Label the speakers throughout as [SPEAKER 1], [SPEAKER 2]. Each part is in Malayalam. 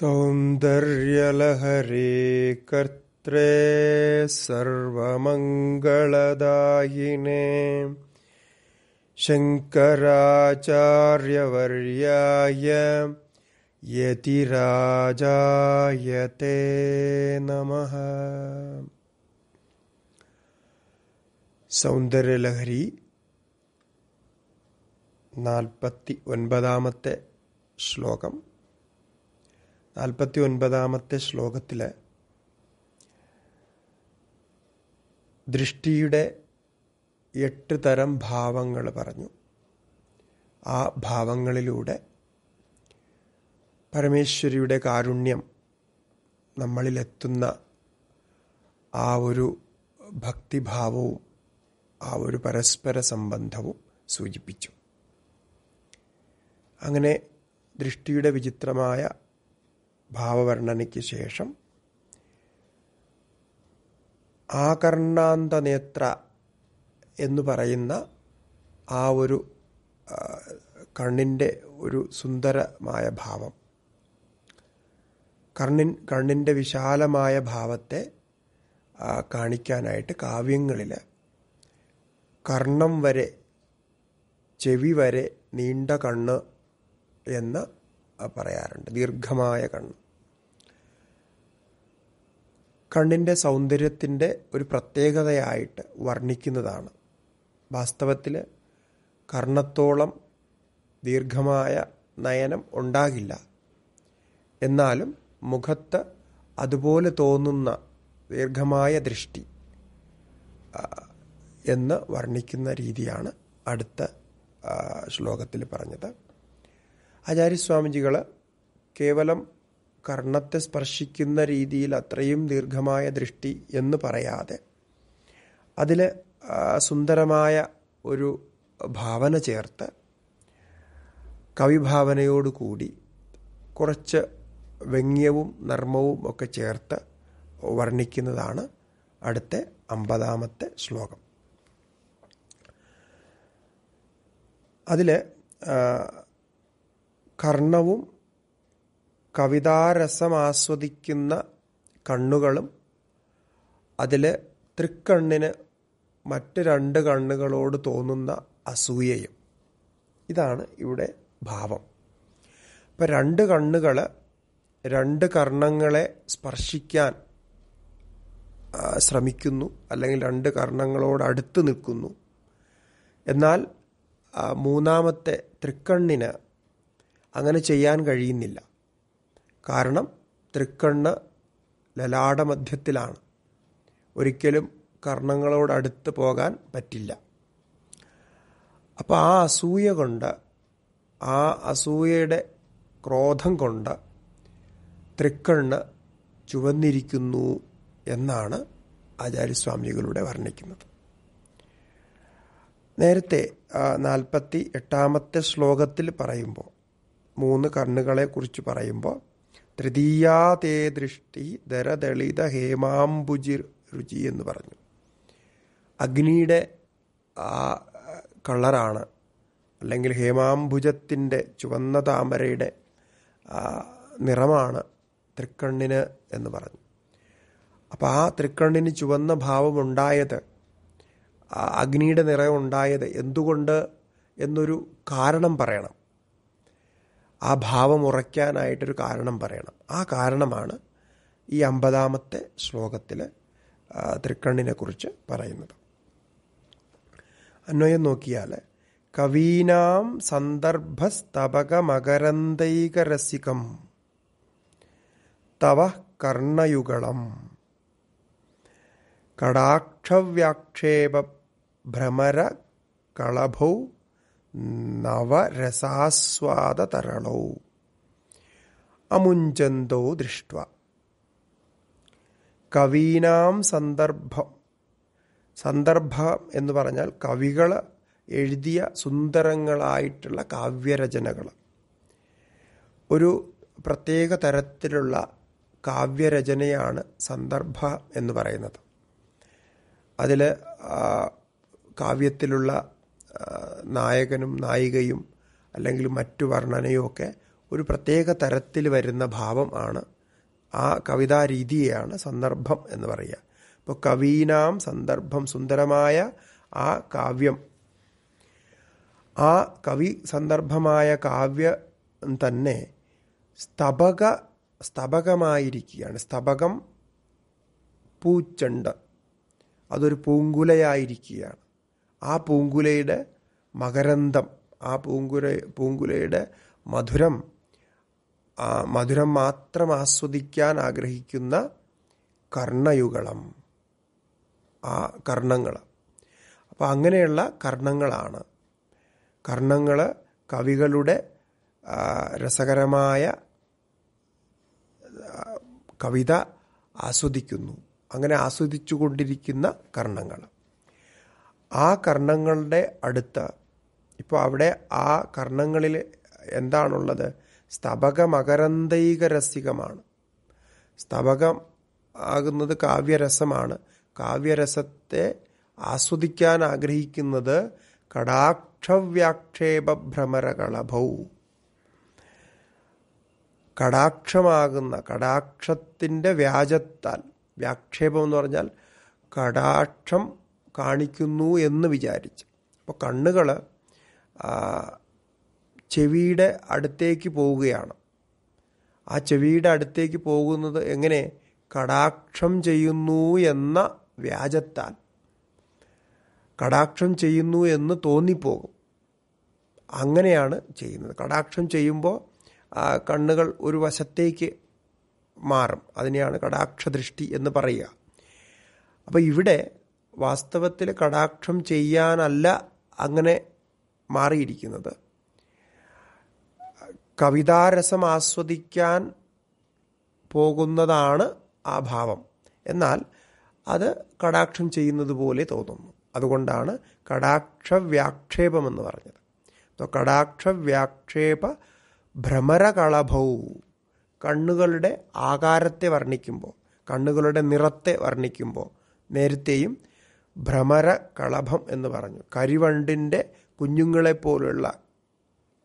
[SPEAKER 1] സൗന്ദര്യലഹരേ കർത്രേ സർവമംഗളദായിനേ ശങ്കരാചാര്യവർയായ യതിരാജായത്തെ നമ സൗന്ദര്യലഹരി നാൽപ്പത്തി ഒൻപതാമത്തെ ശ്ലോകം നാൽപ്പത്തി ഒൻപതാമത്തെ ശ്ലോകത്തിൽ ദൃഷ്ടിയുടെ എട്ട് തരം ഭാവങ്ങൾ പറഞ്ഞു ആ ഭാവങ്ങളിലൂടെ പരമേശ്വരിയുടെ കാരുണ്യം നമ്മളിലെത്തുന്ന ആ ഒരു ഭക്തിഭാവവും ആ ഒരു പരസ്പര സംബന്ധവും സൂചിപ്പിച്ചു അങ്ങനെ ദൃഷ്ടിയുടെ വിചിത്രമായ ഭാവവർണ്ണനയ്ക്ക് ശേഷം ആകർണാന്തനേത്ര എന്ന് പറയുന്ന ആ ഒരു കണ്ണിൻ്റെ ഒരു സുന്ദരമായ ഭാവം കണ്ണിൻ കണ്ണിൻ്റെ വിശാലമായ ഭാവത്തെ കാണിക്കാനായിട്ട് കാവ്യങ്ങളിൽ കർണം വരെ ചെവി വരെ നീണ്ട കണ്ണ് എന്ന് പറയാറുണ്ട് ദീർഘമായ കണ്ണ് കണ്ണിൻ്റെ സൗന്ദര്യത്തിൻ്റെ ഒരു പ്രത്യേകതയായിട്ട് വർണ്ണിക്കുന്നതാണ് വാസ്തവത്തിൽ കർണത്തോളം ദീർഘമായ നയനം ഉണ്ടാകില്ല എന്നാലും മുഖത്ത് അതുപോലെ തോന്നുന്ന ദീർഘമായ ദൃഷ്ടി എന്ന് വർണ്ണിക്കുന്ന രീതിയാണ് അടുത്ത ശ്ലോകത്തിൽ പറഞ്ഞത് ആചാര്യസ്വാമിജികൾ കേവലം കർണത്തെ സ്പർശിക്കുന്ന രീതിയിൽ അത്രയും ദീർഘമായ ദൃഷ്ടി എന്ന് പറയാതെ അതിൽ സുന്ദരമായ ഒരു ഭാവന ചേർത്ത് കവിഭാവനയോടുകൂടി കുറച്ച് വ്യംഗ്യവും നർമ്മവും ഒക്കെ ചേർത്ത് വർണ്ണിക്കുന്നതാണ് അടുത്ത അമ്പതാമത്തെ ശ്ലോകം അതിൽ കർണവും ആസ്വദിക്കുന്ന കണ്ണുകളും അതിൽ തൃക്കണ്ണിന് മറ്റ് രണ്ട് കണ്ണുകളോട് തോന്നുന്ന അസൂയയും ഇതാണ് ഇവിടെ ഭാവം അപ്പം രണ്ട് കണ്ണുകൾ രണ്ട് കർണങ്ങളെ സ്പർശിക്കാൻ ശ്രമിക്കുന്നു അല്ലെങ്കിൽ രണ്ട് കർണങ്ങളോട് അടുത്ത് നിൽക്കുന്നു എന്നാൽ മൂന്നാമത്തെ തൃക്കണ്ണിന് അങ്ങനെ ചെയ്യാൻ കഴിയുന്നില്ല കാരണം തൃക്കണ്ണ് ലലാടമധ്യത്തിലാണ് ഒരിക്കലും കർണങ്ങളോടടുത്ത് പോകാൻ പറ്റില്ല അപ്പം ആ അസൂയ കൊണ്ട് ആ അസൂയയുടെ ക്രോധം കൊണ്ട് തൃക്കണ്ണ് ചുവന്നിരിക്കുന്നു എന്നാണ് ആചാര്യസ്വാമികളുടെ വർണ്ണിക്കുന്നത് നേരത്തെ നാൽപ്പത്തി എട്ടാമത്തെ ശ്ലോകത്തിൽ പറയുമ്പോൾ മൂന്ന് കണ്ണുകളെക്കുറിച്ച് പറയുമ്പോൾ തൃതീയാ തേ ദൃഷ്ടി ദരദളിത ഹേമാംബുജിർ രുചി എന്ന് പറഞ്ഞു അഗ്നിയുടെ ആ കളറാണ് അല്ലെങ്കിൽ ഹേമാംബുജത്തിൻ്റെ ചുവന്ന താമരയുടെ നിറമാണ് തൃക്കണ്ണിന് എന്ന് പറഞ്ഞു അപ്പോൾ ആ തൃക്കണ്ണിന് ചുവന്ന ഭാവമുണ്ടായത് അഗ്നിയുടെ നിറം ഉണ്ടായത് എന്തുകൊണ്ട് എന്നൊരു കാരണം പറയണം ആ ഭാവം ഉറയ്ക്കാനായിട്ടൊരു കാരണം പറയണം ആ കാരണമാണ് ഈ അമ്പതാമത്തെ ശ്ലോകത്തിൽ തൃക്കണ്ണിനെക്കുറിച്ച് പറയുന്നത് അന്വയം നോക്കിയാൽ കവീനാം സന്ദർഭസ്തപകമകരന്തൈകരസികം തവ കർണയുഗളം കടാക്ഷവ്യാക്ഷേപ ഭ്രമര കളഭൗ നവരസാസ്വാദതരണോ അമുഞ്ചന്തോ ദൃഷ്ട കവീനാം സന്ദർഭം സന്ദർഭം എന്ന് പറഞ്ഞാൽ കവികൾ എഴുതിയ സുന്ദരങ്ങളായിട്ടുള്ള കാവ്യരചനകൾ ഒരു പ്രത്യേക തരത്തിലുള്ള കാവ്യരചനയാണ് സന്ദർഭ എന്ന് പറയുന്നത് അതിൽ കാവ്യത്തിലുള്ള നായകനും നായികയും അല്ലെങ്കിൽ മറ്റു വർണ്ണനയും ഒക്കെ ഒരു പ്രത്യേക തരത്തിൽ വരുന്ന ഭാവം ആണ് ആ കവിതാ രീതിയെയാണ് സന്ദർഭം എന്ന് പറയുക ഇപ്പോൾ കവീനാം സന്ദർഭം സുന്ദരമായ ആ കാവ്യം ആ കവി സന്ദർഭമായ കാവ്യം തന്നെ സ്തപക സ്തപകമായിരിക്കുകയാണ് സ്തപകം പൂച്ചണ്ട് അതൊരു പൂങ്കുലയായിരിക്കുകയാണ് ആ പൂങ്കുലയുടെ മകരന്തം ആ പൂങ്കുര പൂങ്കുലയുടെ മധുരം മധുരം മാത്രം ആസ്വദിക്കാൻ ആഗ്രഹിക്കുന്ന കർണയുഗളം ആ കർണങ്ങൾ അപ്പോൾ അങ്ങനെയുള്ള കർണങ്ങളാണ് കർണങ്ങൾ കവികളുടെ രസകരമായ കവിത ആസ്വദിക്കുന്നു അങ്ങനെ ആസ്വദിച്ചുകൊണ്ടിരിക്കുന്ന കർണങ്ങൾ ആ കർണങ്ങളുടെ അടുത്ത് ഇപ്പോൾ അവിടെ ആ കർണങ്ങളിൽ എന്താണുള്ളത് സ്തബക മകരന്തൈക രസികമാണ് സ്തബകം ആകുന്നത് കാവ്യരസമാണ് കാവ്യരസത്തെ ആസ്വദിക്കാൻ ആഗ്രഹിക്കുന്നത് കടാക്ഷവ്യാക്ഷേപ കടാക്ഷവ്യാക്ഷേപഭ്രമരകളഭൗ കടാക്ഷമാകുന്ന കടാക്ഷത്തിൻ്റെ വ്യാജത്താൽ വ്യാക്ഷേപം എന്ന് പറഞ്ഞാൽ കടാക്ഷം കാണിക്കുന്നു എന്ന് വിചാരിച്ച് അപ്പോൾ കണ്ണുകൾ ചെവിയുടെ അടുത്തേക്ക് പോവുകയാണ് ആ ചെവിയുടെ അടുത്തേക്ക് പോകുന്നത് എങ്ങനെ കടാക്ഷം ചെയ്യുന്നു എന്ന വ്യാജത്താൽ കടാക്ഷം ചെയ്യുന്നു എന്ന് തോന്നിപ്പോകും അങ്ങനെയാണ് ചെയ്യുന്നത് കടാക്ഷം ചെയ്യുമ്പോൾ കണ്ണുകൾ ഒരു വശത്തേക്ക് മാറും അതിനെയാണ് കടാക്ഷദൃഷ്ടി എന്ന് പറയുക അപ്പോൾ ഇവിടെ വാസ്തവത്തിൽ കടാക്ഷം ചെയ്യാനല്ല അങ്ങനെ മാറിയിരിക്കുന്നത് കവിതാരസം ആസ്വദിക്കാൻ പോകുന്നതാണ് ആ ഭാവം എന്നാൽ അത് കടാക്ഷം ചെയ്യുന്നത് പോലെ തോന്നുന്നു അതുകൊണ്ടാണ് കടാക്ഷ വ്യാക്ഷേപം എന്ന് പറഞ്ഞത് അപ്പോൾ കടാക്ഷ വ്യാക്ഷേപ ഭ്രമരകളഭൗ കണ്ണുകളുടെ ആകാരത്തെ വർണ്ണിക്കുമ്പോൾ കണ്ണുകളുടെ നിറത്തെ വർണ്ണിക്കുമ്പോൾ നേരത്തെയും ഭ്രമരകളഭം എന്ന് പറഞ്ഞു കരിവണ്ടിൻ്റെ കുഞ്ഞുങ്ങളെപ്പോലുള്ള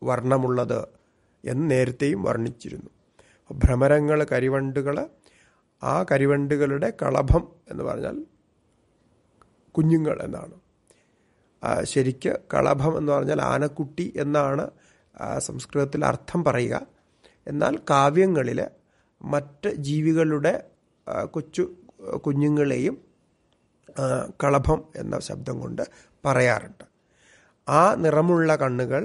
[SPEAKER 1] വർണ്ണമുള്ളത് എന്ന് നേരത്തെയും വർണ്ണിച്ചിരുന്നു ഭ്രമരങ്ങൾ കരിവണ്ടുകൾ ആ കരിവണ്ടുകളുടെ കളഭം എന്ന് പറഞ്ഞാൽ കുഞ്ഞുങ്ങൾ എന്നാണ് ശരിക്ക് കളഭം എന്ന് പറഞ്ഞാൽ ആനക്കുട്ടി എന്നാണ് സംസ്കൃതത്തിൽ അർത്ഥം പറയുക എന്നാൽ കാവ്യങ്ങളിൽ മറ്റ് ജീവികളുടെ കൊച്ചു കുഞ്ഞുങ്ങളെയും കളഭം എന്ന ശബ്ദം കൊണ്ട് പറയാറുണ്ട് ആ നിറമുള്ള കണ്ണുകൾ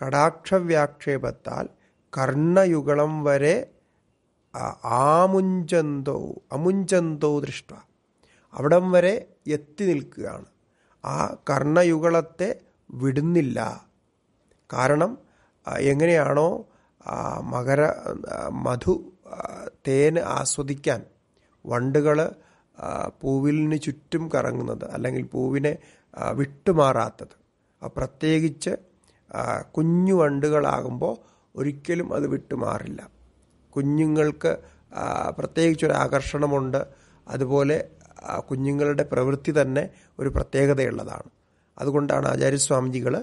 [SPEAKER 1] കടാക്ഷവ്യാക്ഷേപത്താൽ കർണയുഗളം വരെ ആമുഞ്ചന്തോ അമുഞ്ചന്തോ ദൃഷ്ട അവിടം വരെ എത്തി നിൽക്കുകയാണ് ആ കർണയുഗളത്തെ വിടുന്നില്ല കാരണം എങ്ങനെയാണോ മകര മധു തേന് ആസ്വദിക്കാൻ വണ്ടുകൾ പൂവിലിന് ചുറ്റും കറങ്ങുന്നത് അല്ലെങ്കിൽ പൂവിനെ വിട്ടുമാറാത്തത് പ്രത്യേകിച്ച് കുഞ്ഞു വണ്ടുകളാകുമ്പോൾ ഒരിക്കലും അത് വിട്ടുമാറില്ല കുഞ്ഞുങ്ങൾക്ക് ഒരു ആകർഷണമുണ്ട് അതുപോലെ കുഞ്ഞുങ്ങളുടെ പ്രവൃത്തി തന്നെ ഒരു പ്രത്യേകതയുള്ളതാണ് അതുകൊണ്ടാണ് ആചാര്യസ്വാമിജികൾ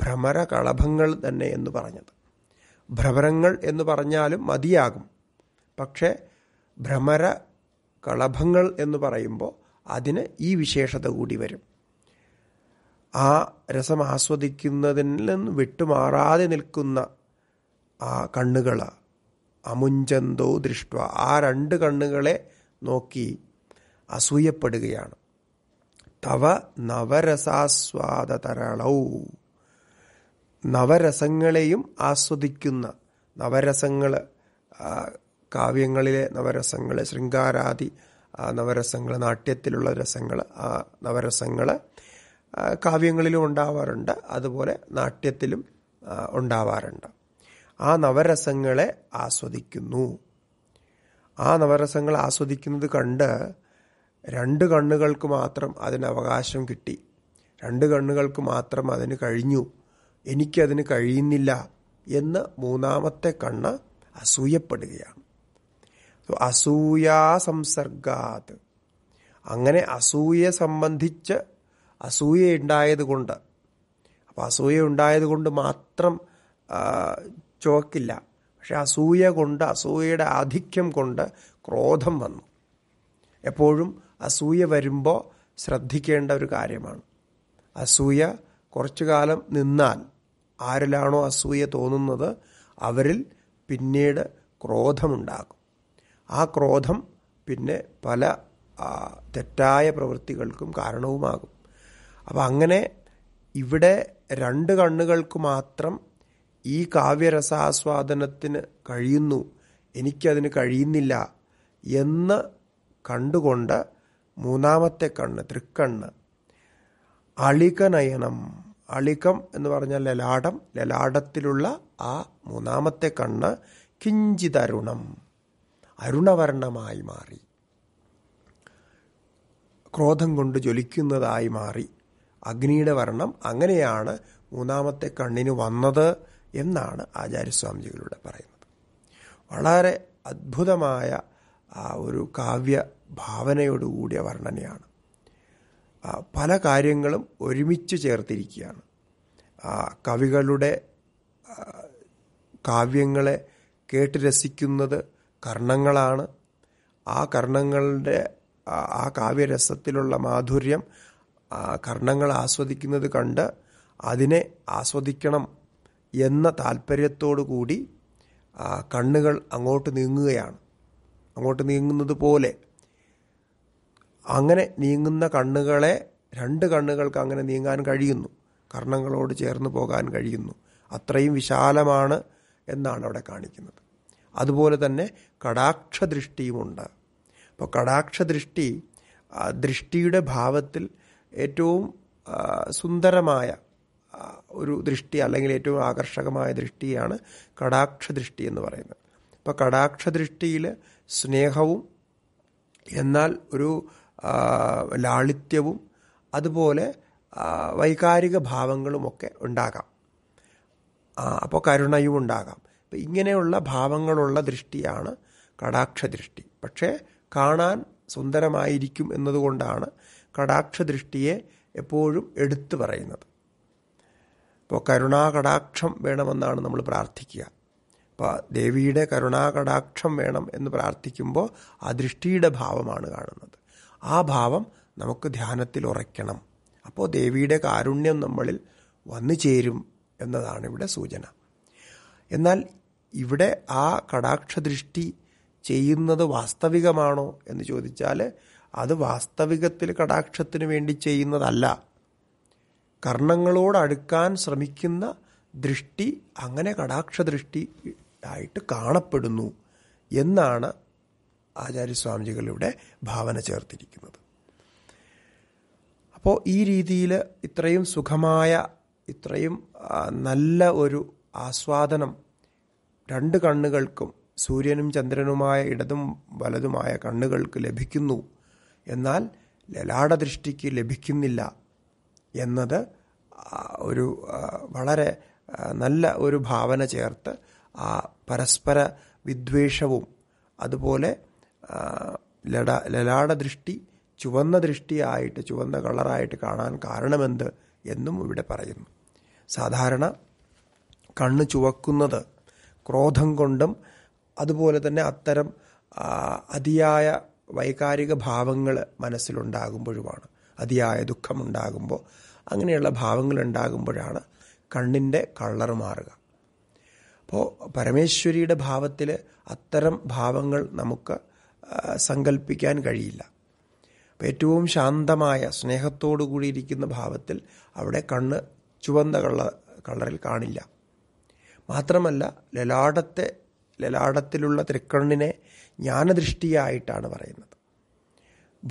[SPEAKER 1] ഭ്രമര കളഭങ്ങൾ തന്നെ എന്ന് പറഞ്ഞത് ഭ്രമരങ്ങൾ എന്ന് പറഞ്ഞാലും മതിയാകും പക്ഷേ ഭ്രമര കളഭങ്ങൾ എന്ന് പറയുമ്പോൾ അതിന് ഈ വിശേഷത കൂടി വരും ആ രസം ആസ്വദിക്കുന്നതിൽ നിന്ന് വിട്ടുമാറാതെ നിൽക്കുന്ന ആ കണ്ണുകൾ അമുഞ്ചന്തോ ദൃഷ്ട ആ രണ്ട് കണ്ണുകളെ നോക്കി അസൂയപ്പെടുകയാണ് തവ നവരസാസ്വാദതരളൗ നവരസങ്ങളെയും ആസ്വദിക്കുന്ന നവരസങ്ങൾ കാവ്യങ്ങളിലെ നവരസങ്ങൾ ശൃംഗാരാദി നവരസങ്ങൾ നാട്യത്തിലുള്ള രസങ്ങൾ നവരസങ്ങൾ കാവ്യങ്ങളിലും ഉണ്ടാവാറുണ്ട് അതുപോലെ നാട്യത്തിലും ഉണ്ടാവാറുണ്ട് ആ നവരസങ്ങളെ ആസ്വദിക്കുന്നു ആ നവരസങ്ങൾ ആസ്വദിക്കുന്നത് കണ്ട് രണ്ട് കണ്ണുകൾക്ക് മാത്രം അതിന് അവകാശം കിട്ടി രണ്ട് കണ്ണുകൾക്ക് മാത്രം അതിന് കഴിഞ്ഞു എനിക്കതിന് കഴിയുന്നില്ല എന്ന് മൂന്നാമത്തെ കണ്ണ് അസൂയപ്പെടുകയാണ് അസൂയാ സംസർഗാത് അങ്ങനെ അസൂയ സംബന്ധിച്ച് അസൂയുണ്ടായതുകൊണ്ട് അപ്പോൾ അസൂയ ഉണ്ടായതുകൊണ്ട് മാത്രം ചുവക്കില്ല പക്ഷെ അസൂയ കൊണ്ട് അസൂയയുടെ ആധിക്യം കൊണ്ട് ക്രോധം വന്നു എപ്പോഴും അസൂയ വരുമ്പോൾ ശ്രദ്ധിക്കേണ്ട ഒരു കാര്യമാണ് അസൂയ കുറച്ചു കാലം നിന്നാൽ ആരിലാണോ അസൂയ തോന്നുന്നത് അവരിൽ പിന്നീട് ക്രോധമുണ്ടാകും ആ ക്രോധം പിന്നെ പല തെറ്റായ പ്രവൃത്തികൾക്കും കാരണവുമാകും അപ്പം അങ്ങനെ ഇവിടെ രണ്ട് കണ്ണുകൾക്ക് മാത്രം ഈ കാവ്യരസാസ്വാദനത്തിന് കഴിയുന്നു എനിക്കതിന് കഴിയുന്നില്ല എന്ന് കണ്ടുകൊണ്ട് മൂന്നാമത്തെ കണ്ണ് തൃക്കണ്ണ് അളികനയനം അളികം എന്ന് പറഞ്ഞാൽ ലലാടം ലലാടത്തിലുള്ള ആ മൂന്നാമത്തെ കണ്ണ് കിഞ്ചിതരുണം അരുണവർണമായി മാറി ക്രോധം കൊണ്ട് ജ്വലിക്കുന്നതായി മാറി അഗ്നിയുടെ വർണ്ണം അങ്ങനെയാണ് മൂന്നാമത്തെ കണ്ണിന് വന്നത് എന്നാണ് ആചാര്യസ്വാമിജികളിലൂടെ പറയുന്നത് വളരെ അത്ഭുതമായ ആ ഒരു കാവ്യ ഭാവനയോടുകൂടിയ വർണ്ണനയാണ് പല കാര്യങ്ങളും ഒരുമിച്ച് ചേർത്തിരിക്കുകയാണ് കവികളുടെ കാവ്യങ്ങളെ കേട്ട് രസിക്കുന്നത് കർണങ്ങളാണ് ആ കർണങ്ങളുടെ ആ കാവ്യരസത്തിലുള്ള മാധുര്യം കർണങ്ങൾ ആസ്വദിക്കുന്നത് കണ്ട് അതിനെ ആസ്വദിക്കണം എന്ന താല്പര്യത്തോടു കൂടി കണ്ണുകൾ അങ്ങോട്ട് നീങ്ങുകയാണ് അങ്ങോട്ട് നീങ്ങുന്നത് പോലെ അങ്ങനെ നീങ്ങുന്ന കണ്ണുകളെ രണ്ട് കണ്ണുകൾക്ക് അങ്ങനെ നീങ്ങാൻ കഴിയുന്നു കർണങ്ങളോട് ചേർന്ന് പോകാൻ കഴിയുന്നു അത്രയും വിശാലമാണ് എന്നാണ് അവിടെ കാണിക്കുന്നത് അതുപോലെ തന്നെ കടാക്ഷ ദൃഷ്ടിയുമുണ്ട് അപ്പോൾ കടാക്ഷ ദൃഷ്ടി ദൃഷ്ടിയുടെ ഭാവത്തിൽ ഏറ്റവും സുന്ദരമായ ഒരു ദൃഷ്ടി അല്ലെങ്കിൽ ഏറ്റവും ആകർഷകമായ ദൃഷ്ടിയാണ് കടാക്ഷ ദൃഷ്ടി എന്ന് പറയുന്നത് അപ്പോൾ കടാക്ഷ ദൃഷ്ടിയിൽ സ്നേഹവും എന്നാൽ ഒരു ലാളിത്യവും അതുപോലെ വൈകാരിക ഭാവങ്ങളുമൊക്കെ ഉണ്ടാകാം അപ്പോൾ കരുണയും ഉണ്ടാകാം അപ്പം ഇങ്ങനെയുള്ള ഭാവങ്ങളുള്ള ദൃഷ്ടിയാണ് കടാക്ഷ ദൃഷ്ടി പക്ഷേ കാണാൻ സുന്ദരമായിരിക്കും എന്നതുകൊണ്ടാണ് കടാക്ഷദൃഷ്ടിയെ എപ്പോഴും എടുത്തു പറയുന്നത് അപ്പോൾ കരുണാകടാക്ഷം വേണമെന്നാണ് നമ്മൾ പ്രാർത്ഥിക്കുക അപ്പോൾ ദേവിയുടെ കരുണാകടാക്ഷം വേണം എന്ന് പ്രാർത്ഥിക്കുമ്പോൾ ആ ദൃഷ്ടിയുടെ ഭാവമാണ് കാണുന്നത് ആ ഭാവം നമുക്ക് ധ്യാനത്തിൽ ഉറയ്ക്കണം അപ്പോൾ ദേവിയുടെ കാരുണ്യം നമ്മളിൽ വന്നു ചേരും എന്നതാണ് ഇവിടെ സൂചന എന്നാൽ ഇവിടെ ആ കടാക്ഷദൃഷ്ടി ചെയ്യുന്നത് വാസ്തവികമാണോ എന്ന് ചോദിച്ചാൽ അത് വാസ്തവികത്തിൽ കടാക്ഷത്തിന് വേണ്ടി ചെയ്യുന്നതല്ല കർണങ്ങളോട് അടുക്കാൻ ശ്രമിക്കുന്ന ദൃഷ്ടി അങ്ങനെ കടാക്ഷ ദൃഷ്ടി ആയിട്ട് കാണപ്പെടുന്നു എന്നാണ് ആചാര്യസ്വാമിജികൾ ഭാവന ചേർത്തിരിക്കുന്നത് അപ്പോൾ ഈ രീതിയിൽ ഇത്രയും സുഖമായ ഇത്രയും നല്ല ഒരു ആസ്വാദനം രണ്ട് കണ്ണുകൾക്കും സൂര്യനും ചന്ദ്രനുമായ ഇടതും വലതുമായ കണ്ണുകൾക്ക് ലഭിക്കുന്നു എന്നാൽ ലലാടദൃഷ്ടിക്ക് ലഭിക്കുന്നില്ല എന്നത് ഒരു വളരെ നല്ല ഒരു ഭാവന ചേർത്ത് ആ പരസ്പര വിദ്വേഷവും അതുപോലെ ലട ലലാട ദൃഷ്ടി ചുവന്ന ദൃഷ്ടിയായിട്ട് ചുവന്ന കളറായിട്ട് കാണാൻ കാരണമെന്ത് എന്നും ഇവിടെ പറയുന്നു സാധാരണ കണ്ണ് ചുവക്കുന്നത് ക്രോധം കൊണ്ടും അതുപോലെ തന്നെ അത്തരം അതിയായ വൈകാരിക ഭാവങ്ങൾ മനസ്സിലുണ്ടാകുമ്പോഴുമാണ് അതിയായ ദുഃഖമുണ്ടാകുമ്പോൾ അങ്ങനെയുള്ള ഭാവങ്ങൾ ഉണ്ടാകുമ്പോഴാണ് കണ്ണിൻ്റെ കളർ മാറുക അപ്പോൾ പരമേശ്വരിയുടെ ഭാവത്തിൽ അത്തരം ഭാവങ്ങൾ നമുക്ക് സങ്കല്പിക്കാൻ കഴിയില്ല ഏറ്റവും ശാന്തമായ സ്നേഹത്തോടു കൂടിയിരിക്കുന്ന ഭാവത്തിൽ അവിടെ കണ്ണ് ചുവന്ന കള്ള കളറിൽ കാണില്ല മാത്രമല്ല ലലാടത്തെ ലലാടത്തിലുള്ള തൃക്കണ്ണിനെ ജ്ഞാനദൃഷ്ടിയായിട്ടാണ് പറയുന്നത്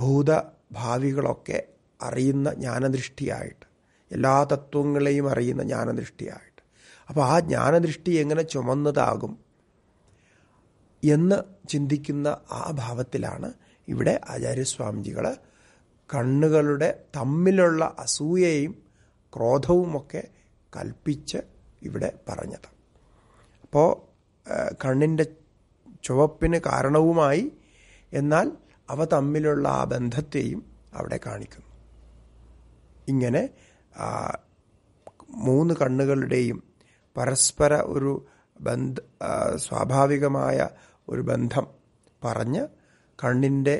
[SPEAKER 1] ഭൂതഭാവികളൊക്കെ അറിയുന്ന ജ്ഞാനദൃഷ്ടിയായിട്ട് എല്ലാ തത്വങ്ങളെയും അറിയുന്ന ജ്ഞാനദൃഷ്ടിയായിട്ട് അപ്പോൾ ആ ജ്ഞാനദൃഷ്ടി എങ്ങനെ ചുമന്നതാകും എന്ന് ചിന്തിക്കുന്ന ആ ഭാവത്തിലാണ് ഇവിടെ ആചാര്യസ്വാമിജികൾ കണ്ണുകളുടെ തമ്മിലുള്ള അസൂയയും ക്രോധവുമൊക്കെ കൽപ്പിച്ച് ഇവിടെ പറഞ്ഞത് അപ്പോൾ കണ്ണിൻ്റെ ചുവപ്പിന് കാരണവുമായി എന്നാൽ അവ തമ്മിലുള്ള ആ ബന്ധത്തെയും അവിടെ കാണിക്കുന്നു ഇങ്ങനെ മൂന്ന് കണ്ണുകളുടെയും പരസ്പര ഒരു ബന്ധ സ്വാഭാവികമായ ഒരു ബന്ധം പറഞ്ഞ് കണ്ണിൻ്റെ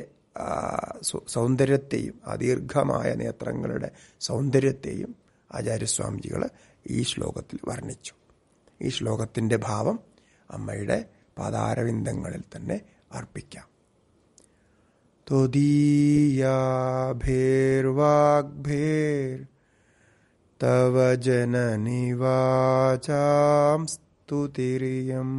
[SPEAKER 1] സൗന്ദര്യത്തെയും അദീർഘമായ നേത്രങ്ങളുടെ സൗന്ദര്യത്തെയും ആചാര്യസ്വാമിജികൾ ഈ ശ്ലോകത്തിൽ വർണ്ണിച്ചു ഈ ശ്ലോകത്തിൻ്റെ ഭാവം അമ്മയുടെ പാദാരവിന്ദങ്ങളിൽ തന്നെ അർപ്പിക്കാം ത്വദീയാഭേർവാഗ്ഭേർ തവ ജനനിവാചാം സ്തുതിരിയം